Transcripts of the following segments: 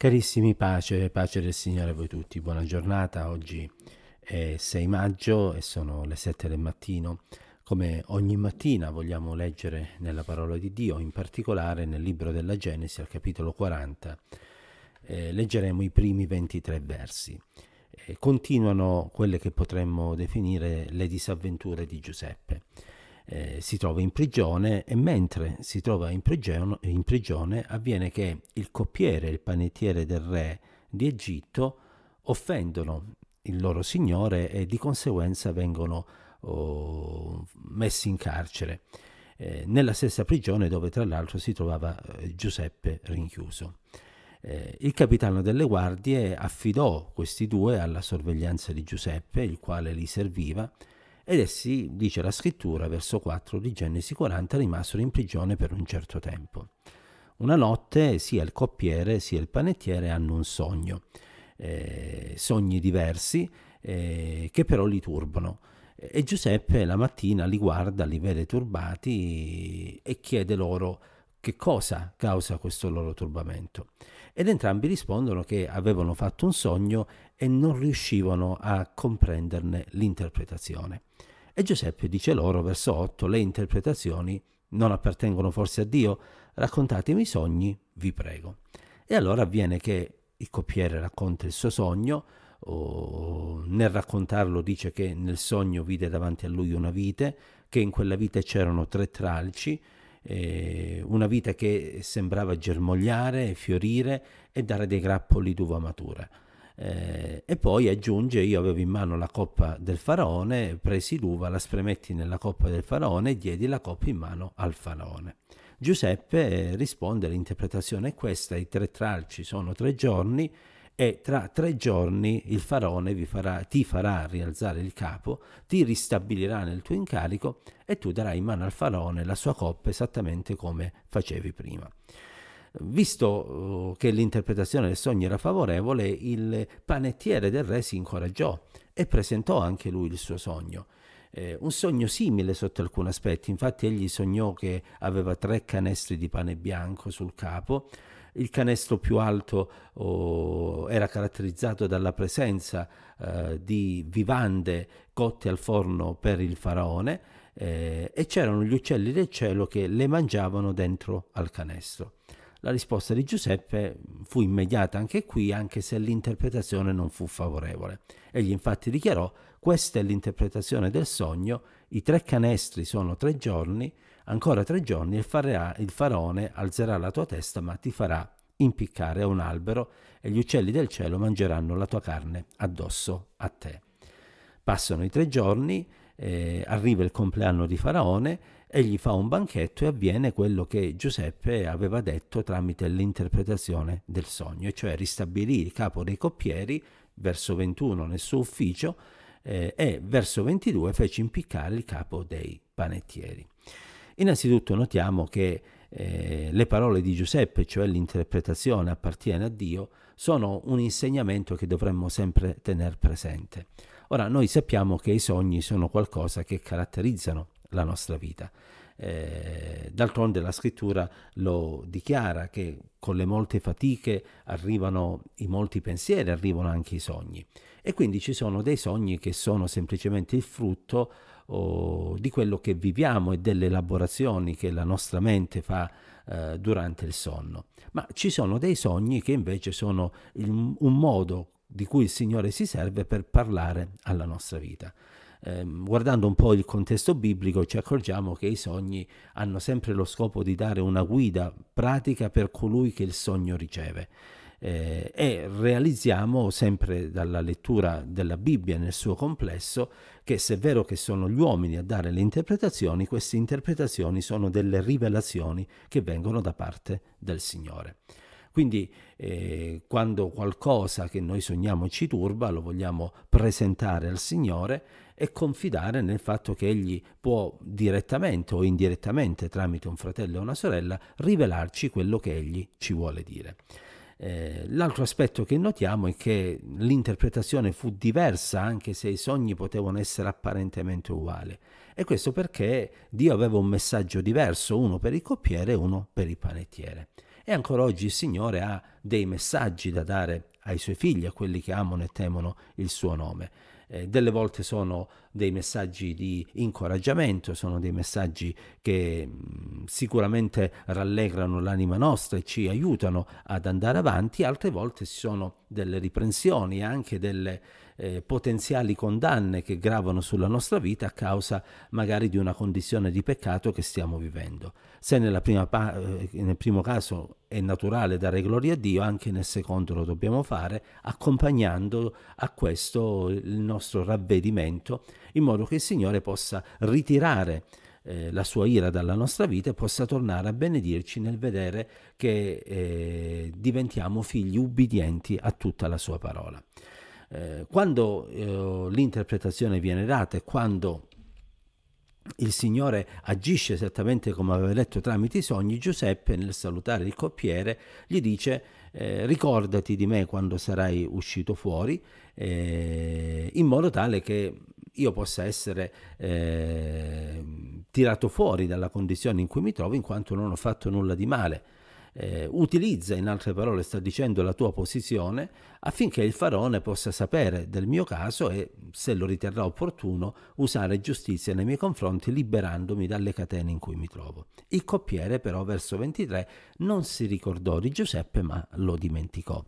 Carissimi, pace, pace del Signore a voi tutti, buona giornata. Oggi è 6 maggio e sono le 7 del mattino. Come ogni mattina vogliamo leggere nella parola di Dio, in particolare nel libro della Genesi al capitolo 40. Eh, leggeremo i primi 23 versi. Eh, continuano quelle che potremmo definire le disavventure di Giuseppe eh, si trova in prigione e mentre si trova in prigione, in prigione avviene che il coppiere il panettiere del re di Egitto offendono il loro signore e di conseguenza vengono oh, messi in carcere, eh, nella stessa prigione dove tra l'altro si trovava eh, Giuseppe rinchiuso. Eh, il capitano delle guardie affidò questi due alla sorveglianza di Giuseppe, il quale li serviva, ed essi, dice la scrittura, verso 4 di Genesi 40, rimasero in prigione per un certo tempo. Una notte sia il coppiere sia il panettiere hanno un sogno, eh, sogni diversi eh, che però li turbano. E Giuseppe la mattina li guarda, li vede turbati e chiede loro che cosa causa questo loro turbamento. Ed entrambi rispondono che avevano fatto un sogno e non riuscivano a comprenderne l'interpretazione. E Giuseppe dice loro, verso 8, le interpretazioni non appartengono forse a Dio? Raccontatemi i sogni, vi prego. E allora avviene che il coppiere racconta il suo sogno, nel raccontarlo dice che nel sogno vide davanti a lui una vite, che in quella vite c'erano tre tralci, eh, una vita che sembrava germogliare, fiorire e dare dei grappoli d'uva matura. Eh, e poi aggiunge, io avevo in mano la coppa del faraone, presi l'uva, la spremetti nella coppa del faraone e diedi la coppa in mano al faraone. Giuseppe eh, risponde, l'interpretazione è questa, i tre tralci sono tre giorni, e tra tre giorni il faraone farà, ti farà rialzare il capo, ti ristabilirà nel tuo incarico e tu darai in mano al faraone la sua coppa esattamente come facevi prima. Visto uh, che l'interpretazione del sogno era favorevole, il panettiere del re si incoraggiò e presentò anche lui il suo sogno. Eh, un sogno simile sotto alcuni aspetti, infatti egli sognò che aveva tre canestri di pane bianco sul capo, il canestro più alto oh, era caratterizzato dalla presenza eh, di vivande cotte al forno per il faraone eh, e c'erano gli uccelli del cielo che le mangiavano dentro al canestro. La risposta di Giuseppe fu immediata anche qui, anche se l'interpretazione non fu favorevole. Egli infatti dichiarò, questa è l'interpretazione del sogno, i tre canestri sono tre giorni, Ancora tre giorni e il faraone alzerà la tua testa ma ti farà impiccare a un albero e gli uccelli del cielo mangeranno la tua carne addosso a te. Passano i tre giorni, eh, arriva il compleanno di Faraone, egli fa un banchetto e avviene quello che Giuseppe aveva detto tramite l'interpretazione del sogno, cioè ristabilì il capo dei coppieri, verso 21 nel suo ufficio, eh, e verso 22 fece impiccare il capo dei panettieri. Innanzitutto notiamo che eh, le parole di Giuseppe, cioè l'interpretazione appartiene a Dio, sono un insegnamento che dovremmo sempre tenere presente. Ora, noi sappiamo che i sogni sono qualcosa che caratterizzano la nostra vita. Eh, d'altronde la scrittura lo dichiara che con le molte fatiche arrivano i molti pensieri, arrivano anche i sogni. E quindi ci sono dei sogni che sono semplicemente il frutto oh, di quello che viviamo e delle elaborazioni che la nostra mente fa eh, durante il sonno. Ma ci sono dei sogni che invece sono il, un modo di cui il Signore si serve per parlare alla nostra vita eh, guardando un po' il contesto biblico ci accorgiamo che i sogni hanno sempre lo scopo di dare una guida pratica per colui che il sogno riceve. Eh, e realizziamo sempre dalla lettura della Bibbia nel suo complesso che se è vero che sono gli uomini a dare le interpretazioni, queste interpretazioni sono delle rivelazioni che vengono da parte del Signore. Quindi eh, quando qualcosa che noi sogniamo ci turba, lo vogliamo presentare al Signore e confidare nel fatto che Egli può direttamente o indirettamente tramite un fratello o una sorella rivelarci quello che Egli ci vuole dire. Eh, l'altro aspetto che notiamo è che l'interpretazione fu diversa anche se i sogni potevano essere apparentemente uguali. E questo perché Dio aveva un messaggio diverso, uno per il coppiere e uno per il panettiere. E ancora oggi il Signore ha dei messaggi da dare ai suoi figli, a quelli che amano e temono il suo nome. Eh, delle volte sono dei messaggi di incoraggiamento, sono dei messaggi che mh, mm, sicuramente rallegrano l'anima nostra e ci aiutano ad andare avanti, altre volte ci sono delle riprensioni e anche delle eh, potenziali condanne che gravano sulla nostra vita a causa magari di una condizione di peccato che stiamo vivendo. Se prima, eh, nel primo caso è naturale dare gloria a Dio, anche nel secondo lo dobbiamo fare, accompagnando a questo il nostro ravvedimento, in modo che il Signore possa ritirare eh, la sua ira dalla nostra vita e possa tornare a benedirci nel vedere che eh, diventiamo figli ubbidienti a tutta la sua parola. Eh, quando eh, l'interpretazione viene data e quando il Signore agisce esattamente come aveva detto tramite i sogni, Giuseppe nel salutare il coppiere gli dice eh, ricordati di me quando sarai uscito fuori, eh, in modo tale che io possa essere eh, tirato fuori dalla condizione in cui mi trovo in quanto non ho fatto nulla di male eh, utilizza in altre parole, sta dicendo la tua posizione affinché il faraone possa sapere del mio caso e, se lo riterrà opportuno, usare giustizia nei miei confronti liberandomi dalle catene in cui mi trovo. Il coppiere però, verso 23, non si ricordò di Giuseppe ma lo dimenticò.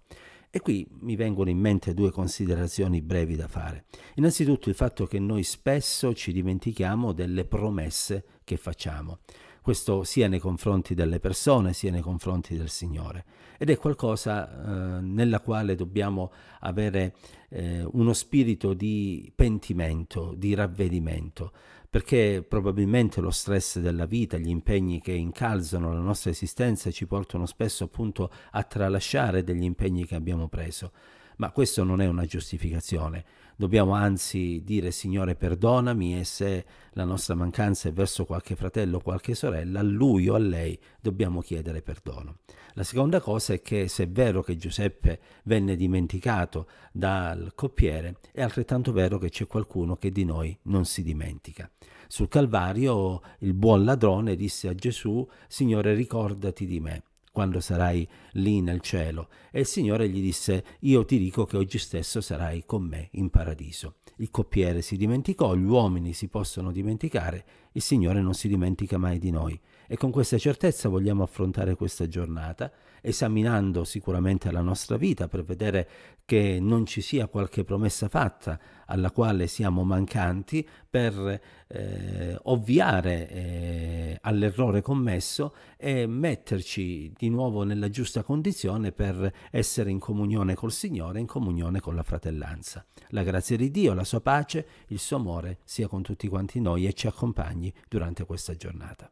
E qui mi vengono in mente due considerazioni brevi da fare. Innanzitutto il fatto che noi spesso ci dimentichiamo delle promesse che facciamo questo sia nei confronti delle persone sia nei confronti del Signore. Ed è qualcosa eh, nella quale dobbiamo avere eh, uno spirito di pentimento, di ravvedimento, perché probabilmente lo stress della vita, gli impegni che incalzano la nostra esistenza ci portano spesso appunto a tralasciare degli impegni che abbiamo preso. Ma questo non è una giustificazione. Dobbiamo anzi dire Signore perdonami e se la nostra mancanza è verso qualche fratello o qualche sorella, a lui o a lei dobbiamo chiedere perdono. La seconda cosa è che se è vero che Giuseppe venne dimenticato dal coppiere, è altrettanto vero che c'è qualcuno che di noi non si dimentica. Sul Calvario il buon ladrone disse a Gesù, Signore ricordati di me quando sarai lì nel cielo. E il Signore gli disse, io ti dico che oggi stesso sarai con me in paradiso. Il coppiere si dimenticò, gli uomini si possono dimenticare, il Signore non si dimentica mai di noi. E con questa certezza vogliamo affrontare questa giornata, esaminando sicuramente la nostra vita per vedere che non ci sia qualche promessa fatta alla quale siamo mancanti, per eh, ovviare eh, all'errore commesso e metterci di nuovo nella giusta condizione per essere in comunione col Signore, in comunione con la fratellanza. La grazia di Dio, la sua pace, il suo amore sia con tutti quanti noi e ci accompagni durante questa giornata.